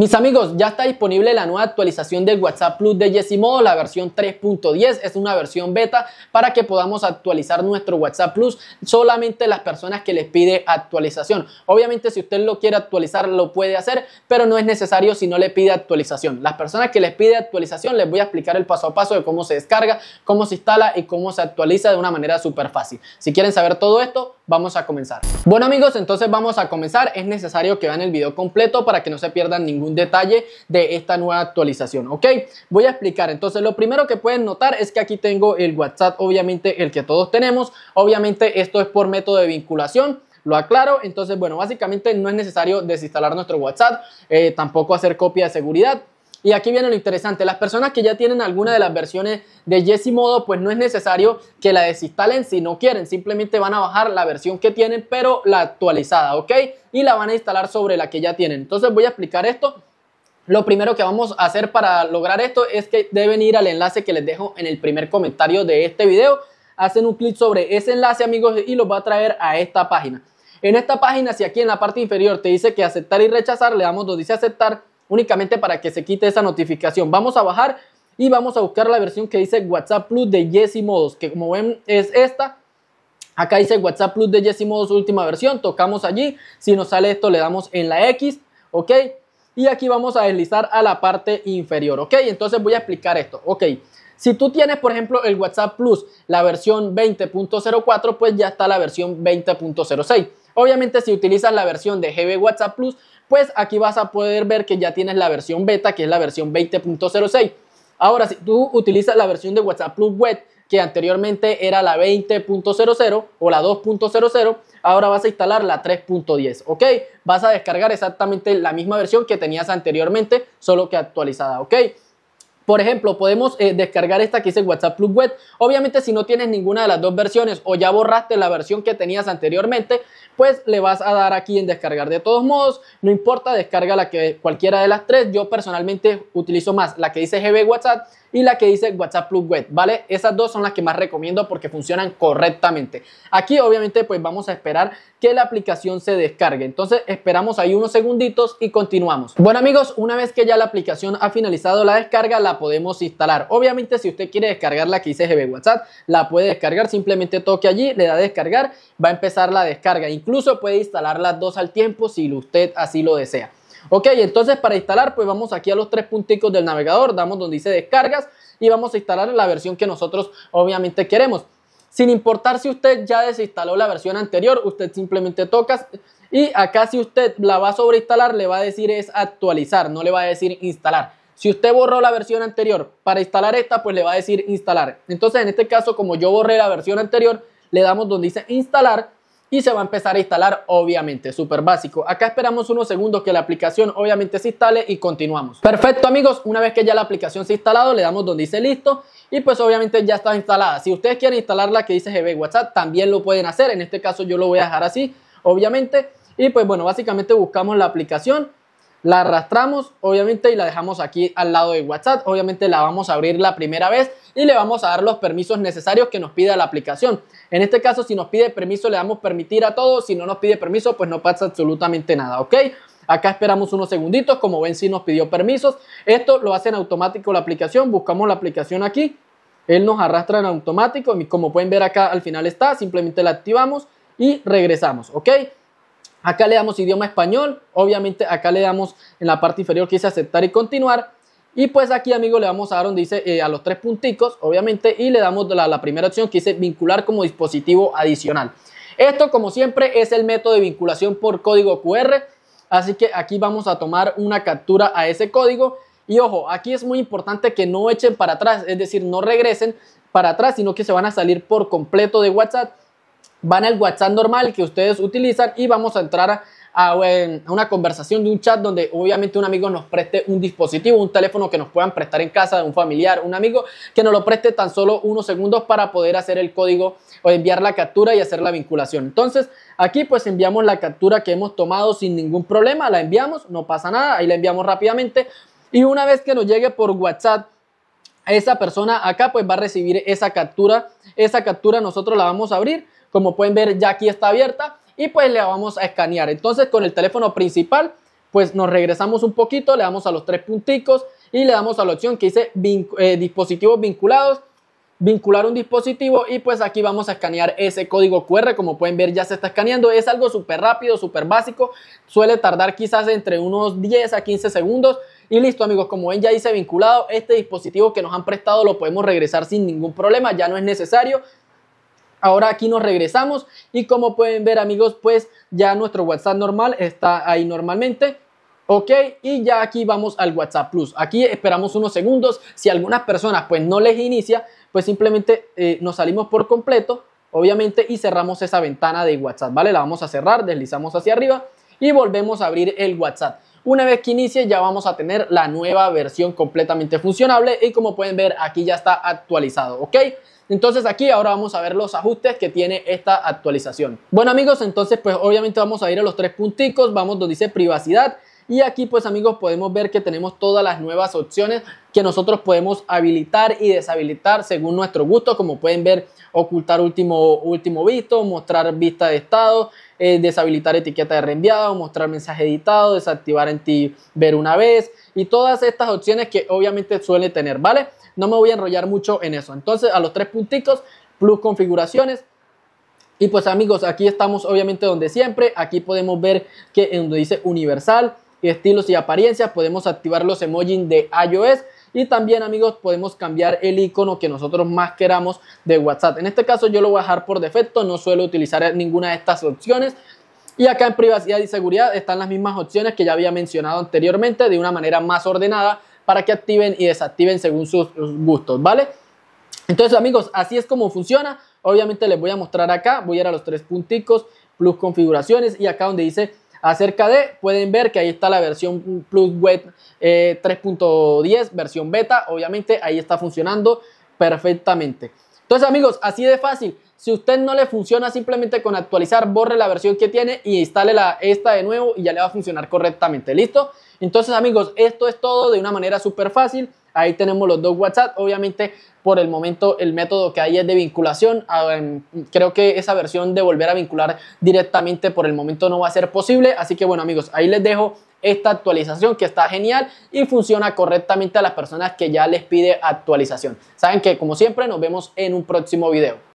Mis amigos, ya está disponible la nueva actualización del WhatsApp Plus de Yesimodo, la versión 3.10. Es una versión beta para que podamos actualizar nuestro WhatsApp Plus solamente las personas que les pide actualización. Obviamente, si usted lo quiere actualizar, lo puede hacer, pero no es necesario si no le pide actualización. Las personas que les pide actualización, les voy a explicar el paso a paso de cómo se descarga, cómo se instala y cómo se actualiza de una manera súper fácil. Si quieren saber todo esto, vamos a comenzar. Bueno amigos, entonces vamos a comenzar. Es necesario que vean el video completo para que no se pierdan ningún detalle de esta nueva actualización, ¿ok? Voy a explicar. Entonces lo primero que pueden notar es que aquí tengo el WhatsApp, obviamente el que todos tenemos. Obviamente esto es por método de vinculación lo aclaro. Entonces, bueno, básicamente no es necesario desinstalar nuestro WhatsApp, eh, tampoco hacer copia de seguridad. Y aquí viene lo interesante, las personas que ya tienen alguna de las versiones de Modo, pues no es necesario que la desinstalen si no quieren, simplemente van a bajar la versión que tienen, pero la actualizada, ¿ok? Y la van a instalar sobre la que ya tienen. Entonces voy a explicar esto. Lo primero que vamos a hacer para lograr esto es que deben ir al enlace que les dejo en el primer comentario de este video. Hacen un clic sobre ese enlace, amigos, y los va a traer a esta página. En esta página, si aquí en la parte inferior te dice que aceptar y rechazar, le damos donde dice aceptar únicamente para que se quite esa notificación. Vamos a bajar y vamos a buscar la versión que dice WhatsApp Plus de Jesse Modos, que como ven es esta. Acá dice WhatsApp Plus de Jesse Modos última versión, tocamos allí, si nos sale esto le damos en la X, ¿ok? Y aquí vamos a deslizar a la parte inferior, ¿ok? Entonces voy a explicar esto, ¿ok? Si tú tienes, por ejemplo, el WhatsApp Plus, la versión 20.04, pues ya está la versión 20.06. Obviamente, si utilizas la versión de GB WhatsApp Plus, pues aquí vas a poder ver que ya tienes la versión beta, que es la versión 20.06. Ahora, si tú utilizas la versión de WhatsApp Plus Web, que anteriormente era la 20.00 o la 2.00, ahora vas a instalar la 3.10, ¿ok? Vas a descargar exactamente la misma versión que tenías anteriormente, solo que actualizada, ¿ok? Por ejemplo, podemos eh, descargar esta que dice WhatsApp Plus Web. Obviamente, si no tienes ninguna de las dos versiones o ya borraste la versión que tenías anteriormente, pues le vas a dar aquí en descargar. De todos modos, no importa, descarga la que cualquiera de las tres. Yo personalmente utilizo más la que dice GB WhatsApp y la que dice WhatsApp Plus Web, ¿vale? Esas dos son las que más recomiendo porque funcionan correctamente. Aquí obviamente pues vamos a esperar que la aplicación se descargue. Entonces esperamos ahí unos segunditos y continuamos. Bueno amigos, una vez que ya la aplicación ha finalizado la descarga, la podemos instalar. Obviamente si usted quiere descargar la que dice GB WhatsApp, la puede descargar. Simplemente toque allí, le da descargar, va a empezar la descarga. Incluso puede instalar las dos al tiempo si usted así lo desea. Ok, entonces para instalar, pues vamos aquí a los tres puntitos del navegador, damos donde dice descargas y vamos a instalar la versión que nosotros obviamente queremos. Sin importar si usted ya desinstaló la versión anterior, usted simplemente toca y acá si usted la va a sobreinstalar, le va a decir es actualizar, no le va a decir instalar. Si usted borró la versión anterior para instalar esta, pues le va a decir instalar. Entonces, en este caso, como yo borré la versión anterior, le damos donde dice instalar y se va a empezar a instalar obviamente, súper básico. Acá esperamos unos segundos que la aplicación obviamente se instale y continuamos. Perfecto amigos, una vez que ya la aplicación se ha instalado le damos donde dice listo y pues obviamente ya está instalada. Si ustedes quieren instalar la que dice GB WhatsApp también lo pueden hacer, en este caso yo lo voy a dejar así obviamente y pues bueno, básicamente buscamos la aplicación la arrastramos obviamente y la dejamos aquí al lado de WhatsApp. Obviamente la vamos a abrir la primera vez y le vamos a dar los permisos necesarios que nos pida la aplicación. En este caso, si nos pide permiso, le damos permitir a todos. Si no nos pide permiso, pues no pasa absolutamente nada, ¿ok? Acá esperamos unos segunditos, como ven si nos pidió permisos. Esto lo hace en automático la aplicación, buscamos la aplicación aquí. Él nos arrastra en automático y como pueden ver acá al final está, simplemente la activamos y regresamos, ¿ok? Acá le damos idioma español, obviamente acá le damos en la parte inferior que dice aceptar y continuar y pues aquí, amigos, le vamos a dar donde dice eh, a los tres punticos, obviamente, y le damos la, la primera opción que dice vincular como dispositivo adicional. Esto, como siempre, es el método de vinculación por código QR. Así que aquí vamos a tomar una captura a ese código. Y ojo, aquí es muy importante que no echen para atrás, es decir, no regresen para atrás, sino que se van a salir por completo de WhatsApp. Van al WhatsApp normal que ustedes utilizan y vamos a entrar a a, una conversación de un chat donde obviamente un amigo nos preste un dispositivo, un teléfono que nos puedan prestar en casa de un familiar, un amigo, que nos lo preste tan solo unos segundos para poder hacer el código o enviar la captura y hacer la vinculación. Entonces, aquí pues enviamos la captura que hemos tomado sin ningún problema, la enviamos, no pasa nada, ahí la enviamos rápidamente y una vez que nos llegue por WhatsApp esa persona acá pues va a recibir esa captura, esa captura nosotros la vamos a abrir, como pueden ver ya aquí está abierta y pues le vamos a escanear. Entonces con el teléfono principal pues nos regresamos un poquito, le damos a los tres punticos y le damos a la opción que dice eh, dispositivos vinculados, vincular un dispositivo y pues aquí vamos a escanear ese código QR, como pueden ver ya se está escaneando, es algo súper rápido, súper básico, suele tardar quizás entre unos 10 a 15 segundos y listo amigos, como ven ya dice vinculado, este dispositivo que nos han prestado lo podemos regresar sin ningún problema, ya no es necesario, Ahora aquí nos regresamos y como pueden ver amigos, pues ya nuestro WhatsApp normal está ahí normalmente. Ok, y ya aquí vamos al WhatsApp Plus. Aquí esperamos unos segundos. Si algunas personas pues no les inicia, pues simplemente eh, nos salimos por completo, obviamente, y cerramos esa ventana de WhatsApp, ¿vale? La vamos a cerrar, deslizamos hacia arriba y volvemos a abrir el WhatsApp. Una vez que inicie ya vamos a tener la nueva versión completamente funcionable y como pueden ver aquí ya está actualizado, ¿ok? Entonces aquí ahora vamos a ver los ajustes que tiene esta actualización. Bueno amigos, entonces pues obviamente vamos a ir a los tres punticos, vamos donde dice privacidad y aquí pues amigos podemos ver que tenemos todas las nuevas opciones que nosotros podemos habilitar y deshabilitar según nuestro gusto, como pueden ver ocultar último, último visto, mostrar vista de estado, eh, deshabilitar etiqueta de reenviado, mostrar mensaje editado, desactivar en ti ver una vez y todas estas opciones que obviamente suele tener, ¿vale? No me voy a enrollar mucho en eso. Entonces, a los tres puntitos, plus configuraciones, y pues amigos, aquí estamos obviamente donde siempre. Aquí podemos ver que en donde dice universal, estilos y apariencias, podemos activar los emojis de iOS y también amigos podemos cambiar el icono que nosotros más queramos de WhatsApp. En este caso yo lo voy a dejar por defecto, no suelo utilizar ninguna de estas opciones. Y acá en privacidad y seguridad están las mismas opciones que ya había mencionado anteriormente de una manera más ordenada para que activen y desactiven según sus gustos, ¿vale? Entonces amigos, así es como funciona. Obviamente les voy a mostrar acá, voy a ir a los tres punticos, plus configuraciones y acá donde dice acerca de, pueden ver que ahí está la versión Plus Web 3.10, eh, versión beta, obviamente ahí está funcionando perfectamente. Entonces amigos, así de fácil, si usted no le funciona simplemente con actualizar, borre la versión que tiene y instale la, esta de nuevo y ya le va a funcionar correctamente, ¿listo? Entonces amigos, esto es todo de una manera súper fácil. Ahí tenemos los dos WhatsApp. Obviamente, por el momento, el método que hay es de vinculación. Ah, em, creo que esa versión de volver a vincular directamente por el momento no va a ser posible. Así que, bueno, amigos, ahí les dejo esta actualización que está genial y funciona correctamente a las personas que ya les pide actualización. Saben que, como siempre, nos vemos en un próximo video.